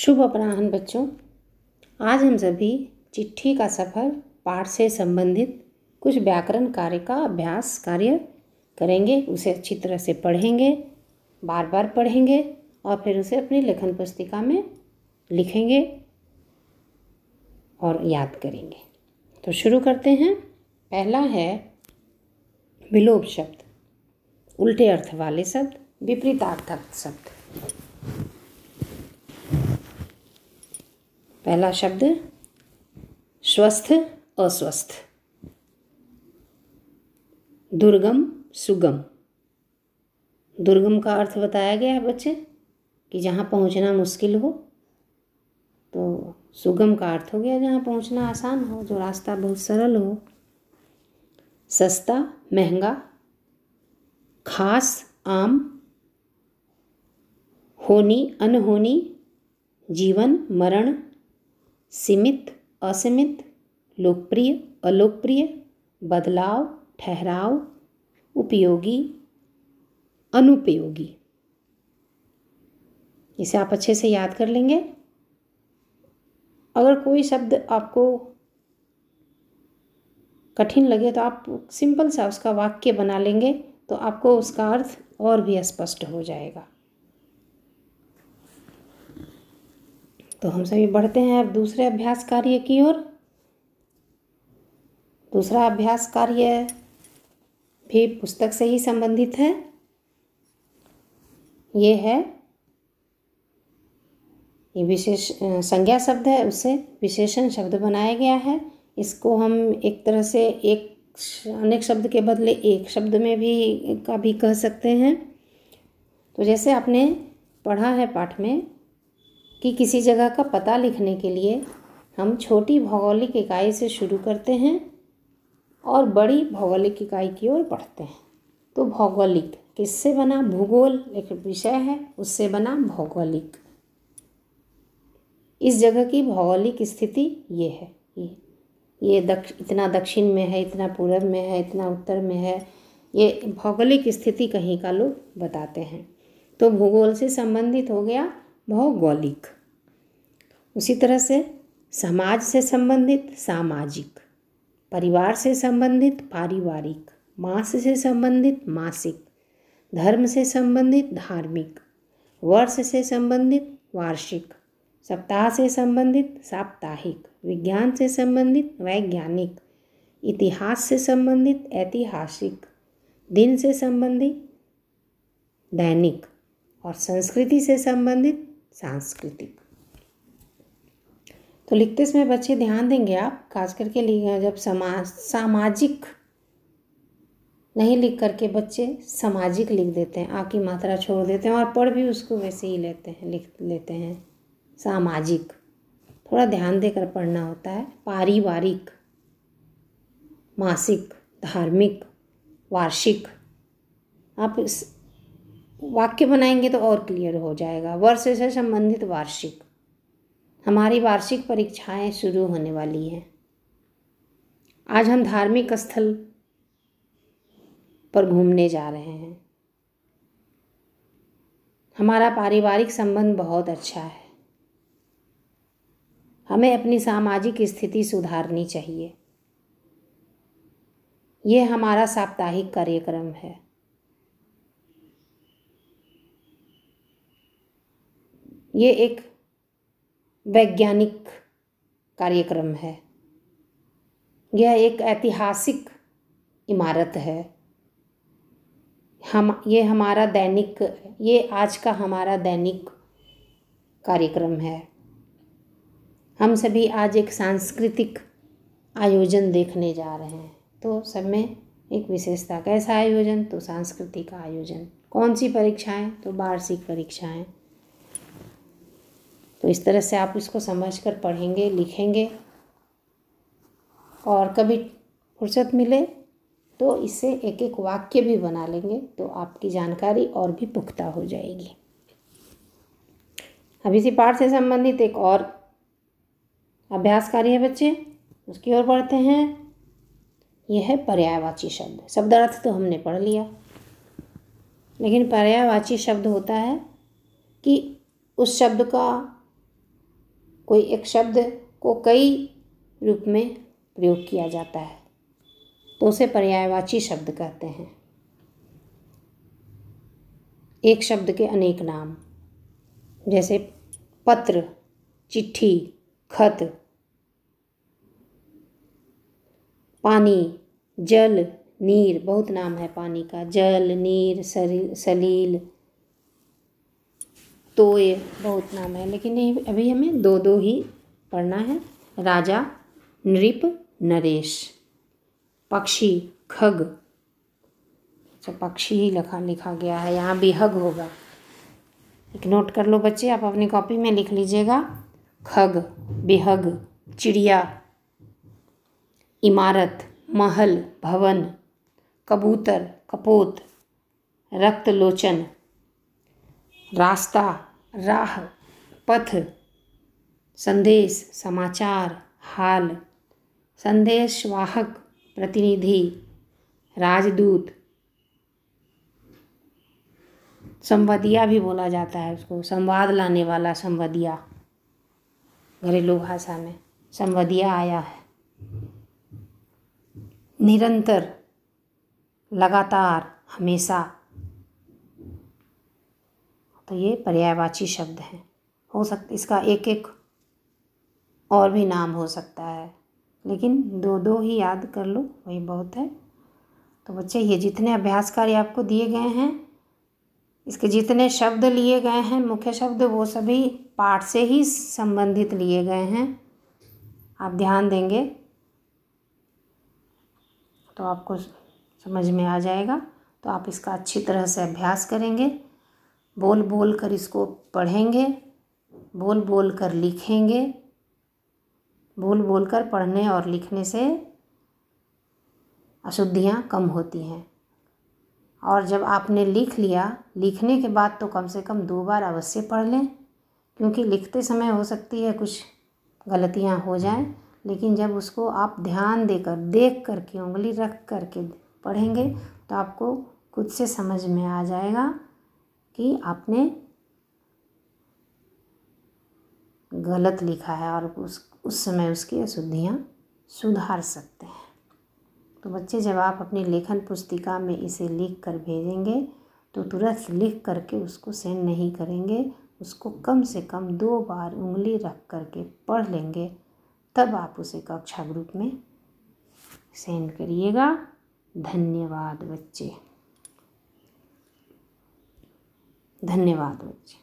शुभ अपराहन बच्चों आज हम सभी चिट्ठी का सफर पाठ से संबंधित कुछ व्याकरण कार्य का अभ्यास कार्य करेंगे उसे अच्छी तरह से पढ़ेंगे बार बार पढ़ेंगे और फिर उसे अपनी लेखन पुस्तिका में लिखेंगे और याद करेंगे तो शुरू करते हैं पहला है विलोप शब्द उल्टे अर्थ वाले शब्द विपरीतार्थक शब्द पहला शब्द स्वस्थ अस्वस्थ दुर्गम सुगम दुर्गम का अर्थ बताया गया है बच्चे कि जहाँ पहुँचना मुश्किल हो तो सुगम का अर्थ हो गया जहाँ पहुँचना आसान हो जो रास्ता बहुत सरल हो सस्ता महंगा खास आम होनी अनहोनी जीवन मरण सीमित असीमित लोकप्रिय अलोकप्रिय बदलाव ठहराव उपयोगी अनुपयोगी इसे आप अच्छे से याद कर लेंगे अगर कोई शब्द आपको कठिन लगे तो आप सिंपल सा उसका वाक्य बना लेंगे तो आपको उसका अर्थ और भी स्पष्ट हो जाएगा तो हम सभी बढ़ते हैं अब दूसरे अभ्यास कार्य की ओर दूसरा अभ्यास कार्य भी पुस्तक से ही संबंधित है ये है ये विशेष संज्ञा शब्द है उससे विशेषण शब्द बनाया गया है इसको हम एक तरह से एक अनेक शब्द के बदले एक शब्द में भी का भी कह सकते हैं तो जैसे आपने पढ़ा है पाठ में कि किसी जगह का पता लिखने के लिए हम छोटी भौगोलिक इकाई से शुरू करते हैं और बड़ी भौगोलिक इकाई की ओर बढ़ते हैं तो भौगोलिक किससे बना भूगोल एक विषय है उससे बना भौगोलिक इस जगह की भौगोलिक स्थिति ये है ये ये दक्ष इतना दक्षिण में है इतना पूर्व में है इतना उत्तर में है ये भौगोलिक स्थिति कहीं का लोग बताते हैं तो भूगोल से संबंधित हो गया भौगोलिक उसी तरह से समाज से संबंधित सामाजिक परिवार से संबंधित पारिवारिक मास से संबंधित मासिक धर्म से संबंधित धार्मिक वर्ष से संबंधित वार्षिक सप्ताह से संबंधित साप्ताहिक विज्ञान से संबंधित वैज्ञानिक इतिहास से संबंधित ऐतिहासिक दिन से संबंधित दैनिक और संस्कृति से संबंधित सांस्कृतिक तो लिखते समय बच्चे ध्यान देंगे आप खास करके जब समाज सामाजिक नहीं लिख करके बच्चे सामाजिक लिख देते हैं आ की मात्रा छोड़ देते हैं और पढ़ भी उसको वैसे ही लेते हैं लिख लेते हैं सामाजिक थोड़ा ध्यान देकर पढ़ना होता है पारिवारिक मासिक धार्मिक वार्षिक आप इस वाक्य बनाएंगे तो और क्लियर हो जाएगा वर्ष से संबंधित वार्षिक हमारी वार्षिक परीक्षाएं शुरू होने वाली हैं आज हम धार्मिक स्थल पर घूमने जा रहे हैं हमारा पारिवारिक संबंध बहुत अच्छा है हमें अपनी सामाजिक स्थिति सुधारनी चाहिए यह हमारा साप्ताहिक कार्यक्रम है ये एक वैज्ञानिक कार्यक्रम है यह एक ऐतिहासिक इमारत है हम ये हमारा दैनिक ये आज का हमारा दैनिक कार्यक्रम है हम सभी आज एक सांस्कृतिक आयोजन देखने जा रहे हैं तो सब में एक विशेषता कैसा आयोजन तो सांस्कृतिक आयोजन कौन सी परीक्षाएं तो वार्षिक परीक्षाएं तो इस तरह से आप इसको समझ कर पढ़ेंगे लिखेंगे और कभी फुर्सत मिले तो इसे एक एक वाक्य भी बना लेंगे तो आपकी जानकारी और भी पुख्ता हो जाएगी अब इसी पाठ से संबंधित एक और अभ्यासकारी है बच्चे उसकी ओर पढ़ते हैं यह है पर्यायवाची शब्द शब्द अर्थ तो हमने पढ़ लिया लेकिन पर्यायवाची शब्द होता है कि उस शब्द का कोई एक शब्द को कई रूप में प्रयोग किया जाता है तो उसे पर्यायवाची शब्द कहते हैं एक शब्द के अनेक नाम जैसे पत्र चिट्ठी खत पानी जल नीर बहुत नाम है पानी का जल नीर सलील तो ये बहुत नाम है लेकिन ये अभी हमें दो दो ही पढ़ना है राजा नृप नरेश पक्षी खग अच्छा पक्षी ही लिखा लिखा गया है यहाँ भी हग होगा एक नोट कर लो बच्चे आप अपनी कॉपी में लिख लीजिएगा खग बेहग चिड़िया इमारत महल भवन कबूतर कपोत रक्त लोचन रास्ता राह पथ संदेश समाचार हाल संदेशवाहक प्रतिनिधि राजदूत संवदिया भी बोला जाता है उसको संवाद लाने वाला संवदिया घरेलू भाषा में संवदिया आया है निरंतर लगातार हमेशा तो ये पर्यायवाची शब्द हैं हो सक इसका एक एक और भी नाम हो सकता है लेकिन दो दो ही याद कर लो वही बहुत है तो बच्चे ये जितने अभ्यास कार्य आपको दिए गए हैं इसके जितने शब्द लिए गए हैं मुख्य शब्द वो सभी पाठ से ही संबंधित लिए गए हैं आप ध्यान देंगे तो आपको समझ में आ जाएगा तो आप इसका अच्छी तरह से अभ्यास करेंगे बोल बोल कर इसको पढ़ेंगे बोल बोल कर लिखेंगे बोल बोल कर पढ़ने और लिखने से अशुद्धियाँ कम होती हैं और जब आपने लिख लिया लिखने के बाद तो कम से कम दो बार अवश्य पढ़ लें क्योंकि लिखते समय हो सकती है कुछ गलतियाँ हो जाएं लेकिन जब उसको आप ध्यान देकर देख कर के उंगली रख कर के पढ़ेंगे तो आपको खुद से समझ में आ जाएगा कि आपने गलत लिखा है और उस उस समय उसकी अशुद्धियाँ सुधार सकते हैं तो बच्चे जब आप अपनी लेखन पुस्तिका में इसे लिख कर भेजेंगे तो तुरंत लिख करके उसको सेंड नहीं करेंगे उसको कम से कम दो बार उंगली रख करके पढ़ लेंगे तब आप उसे कक्षा ग्रुप में सेंड करिएगा धन्यवाद बच्चे धन्यवाद बच्चे